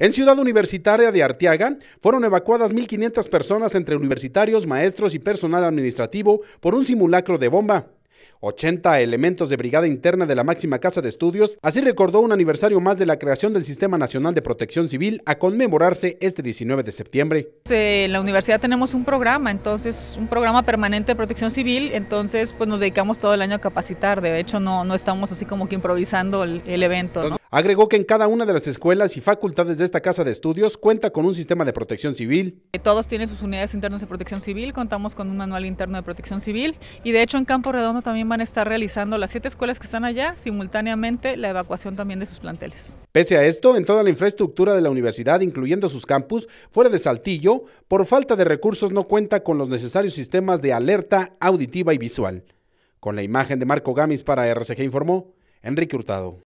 En Ciudad Universitaria de Arteaga fueron evacuadas 1.500 personas entre universitarios, maestros y personal administrativo por un simulacro de bomba. 80 elementos de brigada interna de la máxima casa de estudios, así recordó un aniversario más de la creación del Sistema Nacional de Protección Civil a conmemorarse este 19 de septiembre. Eh, en la universidad tenemos un programa, entonces un programa permanente de protección civil, entonces pues nos dedicamos todo el año a capacitar, de hecho no, no estamos así como que improvisando el evento. ¿no? Agregó que en cada una de las escuelas y facultades de esta casa de estudios cuenta con un sistema de protección civil. Eh, todos tienen sus unidades internas de protección civil, contamos con un manual interno de protección civil y de hecho en Campo Redondo también van a estar realizando las siete escuelas que están allá simultáneamente la evacuación también de sus planteles. Pese a esto, en toda la infraestructura de la universidad, incluyendo sus campus, fuera de Saltillo, por falta de recursos no cuenta con los necesarios sistemas de alerta auditiva y visual. Con la imagen de Marco Gamis para RCG informó Enrique Hurtado.